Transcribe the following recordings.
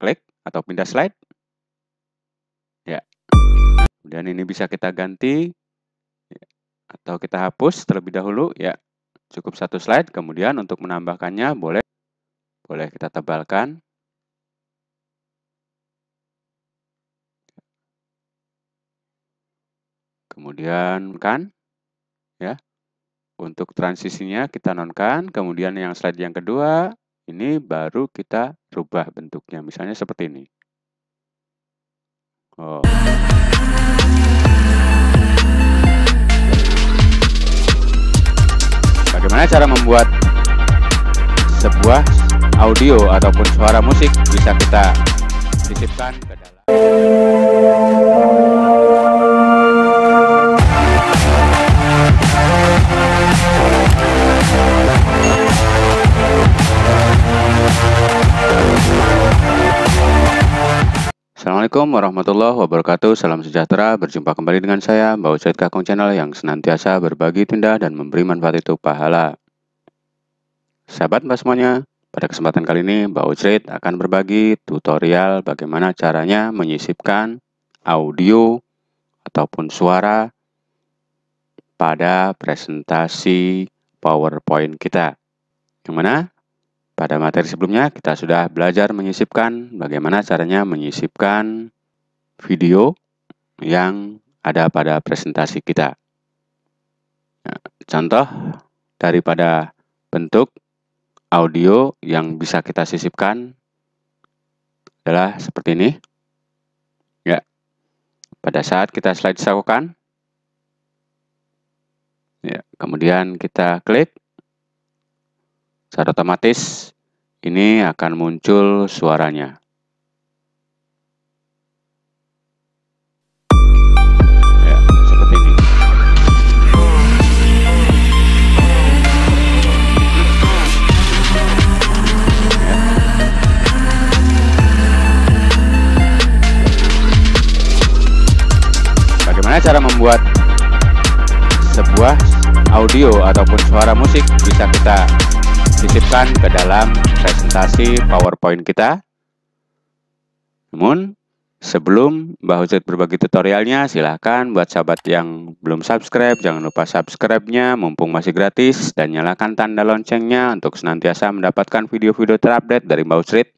klik atau pindah slide. Ya. Kemudian ini bisa kita ganti ya, atau kita hapus terlebih dahulu ya. Cukup satu slide, kemudian untuk menambahkannya boleh boleh kita tebalkan. Kemudian kan ya. Untuk transisinya kita nonkan, kemudian yang slide yang kedua ini baru kita rubah bentuknya. Misalnya seperti ini. Oh. Bagaimana cara membuat sebuah audio ataupun suara musik bisa kita sisipkan ke dalam Assalamualaikum warahmatullahi wabarakatuh. Salam sejahtera. Berjumpa kembali dengan saya, Mbak Ucet Kakung Channel yang senantiasa berbagi tunda dan memberi manfaat itu pahala. Sahabat Mbak semuanya, pada kesempatan kali ini Mbak Ucet akan berbagi tutorial bagaimana caranya menyisipkan audio ataupun suara pada presentasi PowerPoint kita. Yang mana pada materi sebelumnya kita sudah belajar menyisipkan bagaimana caranya menyisipkan video yang ada pada presentasi kita. Ya, contoh daripada bentuk audio yang bisa kita sisipkan adalah seperti ini. Ya. Pada saat kita slide lakukan, ya, kemudian kita klik secara otomatis ini akan muncul suaranya. Ya, seperti ini. Bagaimana cara membuat sebuah audio ataupun suara musik bisa kita titipkan ke dalam presentasi PowerPoint kita. Namun, sebelum Mbak Hussein berbagi tutorialnya, silahkan buat sahabat yang belum subscribe, jangan lupa subscribe-nya, mumpung masih gratis, dan nyalakan tanda loncengnya untuk senantiasa mendapatkan video-video terupdate dari Mbak Hussein,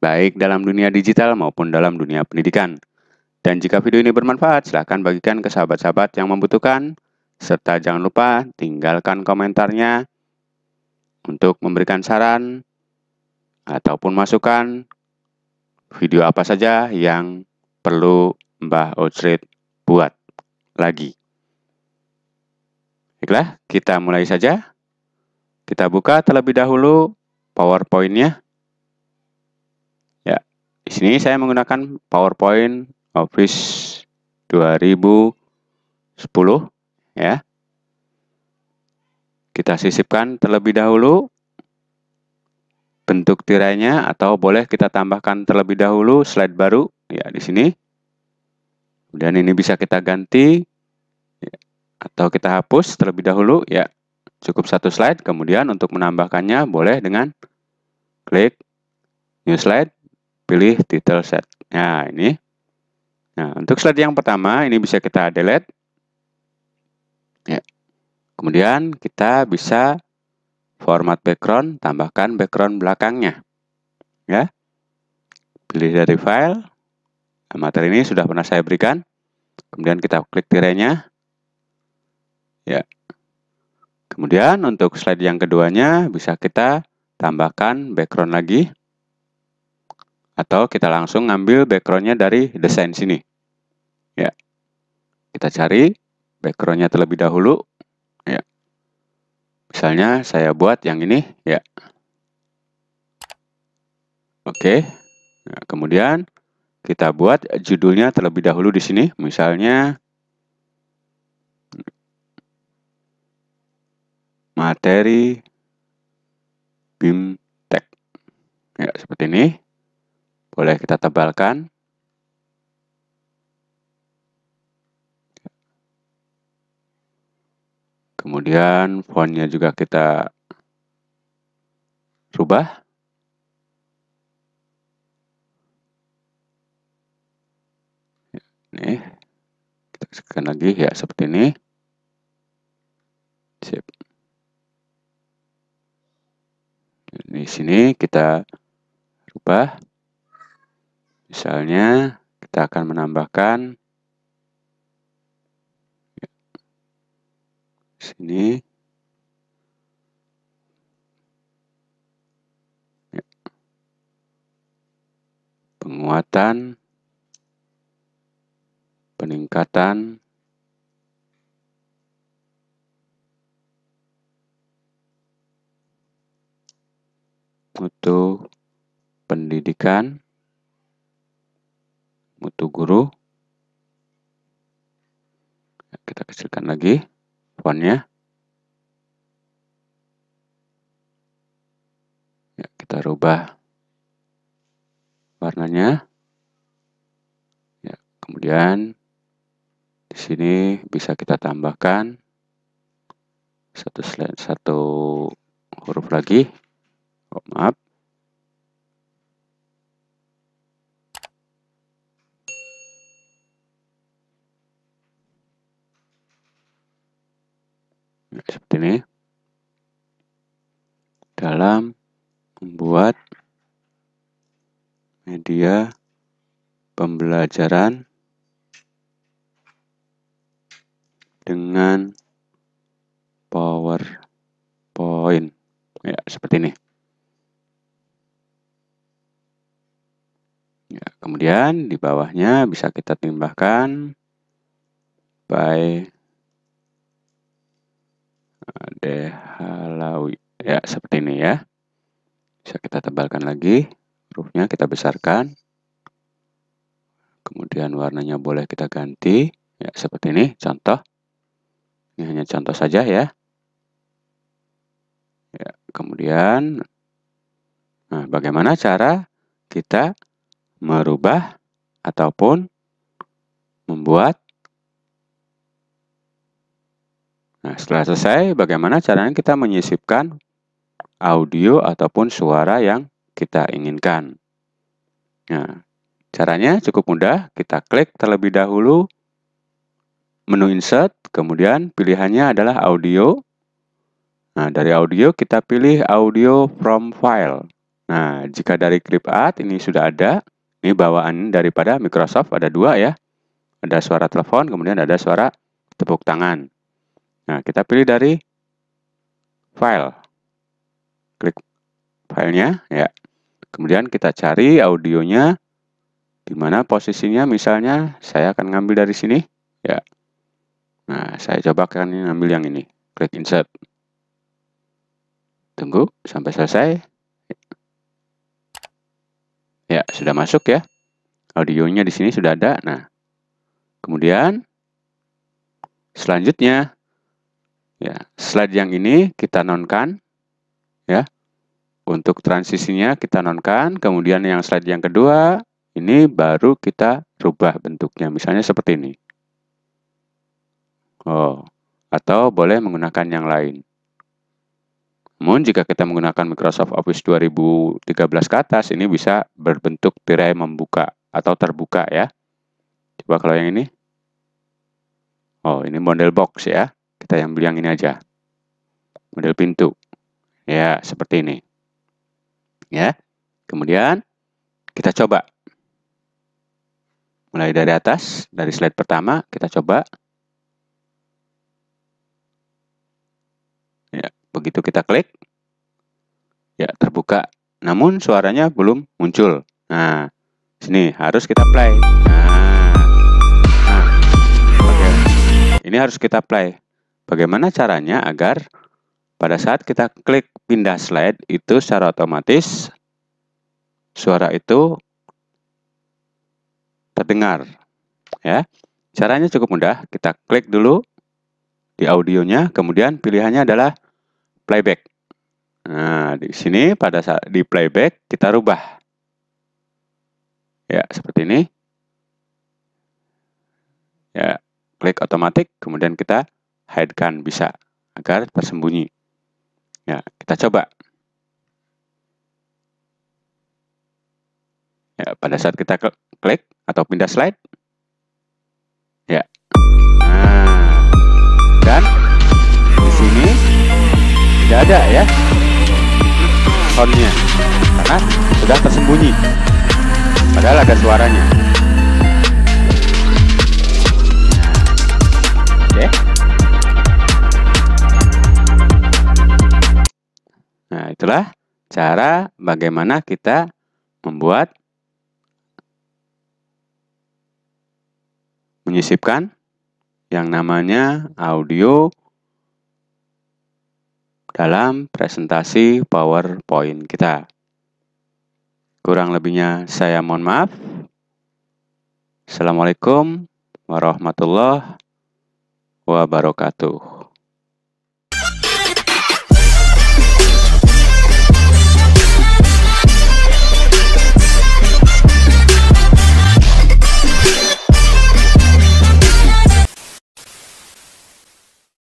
baik dalam dunia digital maupun dalam dunia pendidikan. Dan jika video ini bermanfaat, silahkan bagikan ke sahabat-sahabat yang membutuhkan, serta jangan lupa tinggalkan komentarnya, untuk memberikan saran ataupun masukan video apa saja yang perlu Mbah Ojrit buat lagi. Baiklah, kita mulai saja. Kita buka terlebih dahulu PowerPoint-nya. Ya, di sini saya menggunakan PowerPoint Office 2010 ya. Kita sisipkan terlebih dahulu bentuk tirainya atau boleh kita tambahkan terlebih dahulu slide baru ya di sini. dan ini bisa kita ganti ya, atau kita hapus terlebih dahulu ya cukup satu slide. Kemudian untuk menambahkannya boleh dengan klik new slide, pilih title set. Nah ini. Nah untuk slide yang pertama ini bisa kita delete. Ya, Kemudian kita bisa format background, tambahkan background belakangnya. Ya. Pilih dari file. Nah, materi ini sudah pernah saya berikan. Kemudian kita klik tirainya. Ya. Kemudian untuk slide yang keduanya bisa kita tambahkan background lagi. Atau kita langsung ngambil backgroundnya dari desain sini. Ya. Kita cari backgroundnya terlebih dahulu Misalnya saya buat yang ini, ya. Oke. Nah, kemudian kita buat judulnya terlebih dahulu di sini. Misalnya materi BIMTEK. Ya, seperti ini. Boleh kita tebalkan. Kemudian fontnya juga kita rubah. Nih, kita tekan lagi ya seperti ini. Sip. Di sini kita rubah. Misalnya kita akan menambahkan sini ya. penguatan peningkatan mutu pendidikan mutu guru kita kecilkan lagi fontnya. Ya, kita rubah warnanya. Ya, kemudian di sini bisa kita tambahkan satu slide, satu huruf lagi. Oh, maaf. sini dalam membuat media pembelajaran dengan PowerPoint ya seperti ini ya, kemudian di bawahnya bisa kita tambahkan by Dehalawi. Ya, seperti ini ya. Bisa kita tebalkan lagi. Hurufnya kita besarkan. Kemudian warnanya boleh kita ganti. Ya, seperti ini. Contoh. Ini hanya contoh saja ya. ya kemudian, nah, bagaimana cara kita merubah ataupun membuat Nah, setelah selesai, bagaimana caranya kita menyisipkan audio ataupun suara yang kita inginkan? Nah, caranya cukup mudah. Kita klik terlebih dahulu menu Insert, kemudian pilihannya adalah Audio. Nah, dari audio kita pilih audio from file. Nah, jika dari Clip Art ini sudah ada, ini bawaan daripada Microsoft ada dua ya. Ada suara telepon, kemudian ada suara tepuk tangan. Nah, kita pilih dari file. Klik filenya, ya. Kemudian kita cari audionya, di mana posisinya misalnya saya akan ngambil dari sini, ya. Nah, saya coba akan ngambil yang ini. Klik insert. Tunggu sampai selesai. Ya, sudah masuk ya. Audionya di sini sudah ada. Nah, kemudian selanjutnya Ya, slide yang ini kita nonkan ya. Untuk transisinya kita nonkan, kemudian yang slide yang kedua ini baru kita rubah bentuknya. Misalnya seperti ini. Oh, atau boleh menggunakan yang lain. Namun jika kita menggunakan Microsoft Office 2013 ke atas, ini bisa berbentuk tirai membuka atau terbuka ya. Coba kalau yang ini. Oh, ini model box ya kita yang beli yang ini aja. Model pintu. Ya, seperti ini. Ya. Kemudian kita coba. Mulai dari atas, dari slide pertama kita coba. Ya, begitu kita klik ya terbuka. Namun suaranya belum muncul. Nah, sini harus kita play. Nah, nah. Okay. ini harus kita play. Bagaimana caranya agar pada saat kita klik pindah slide itu secara otomatis suara itu terdengar ya. Caranya cukup mudah, kita klik dulu di audionya, kemudian pilihannya adalah playback. Nah, di sini pada saat di playback kita rubah. Ya, seperti ini. Ya, klik otomatis kemudian kita hidekan bisa agar tersembunyi. Ya, kita coba. Ya, pada saat kita klik atau pindah slide. Ya. Nah, dan di sini tidak ada ya soundnya karena sudah tersembunyi padahal ada suaranya itulah cara bagaimana kita membuat menyisipkan yang namanya audio dalam presentasi PowerPoint kita. Kurang lebihnya saya mohon maaf. Assalamualaikum warahmatullahi wabarakatuh.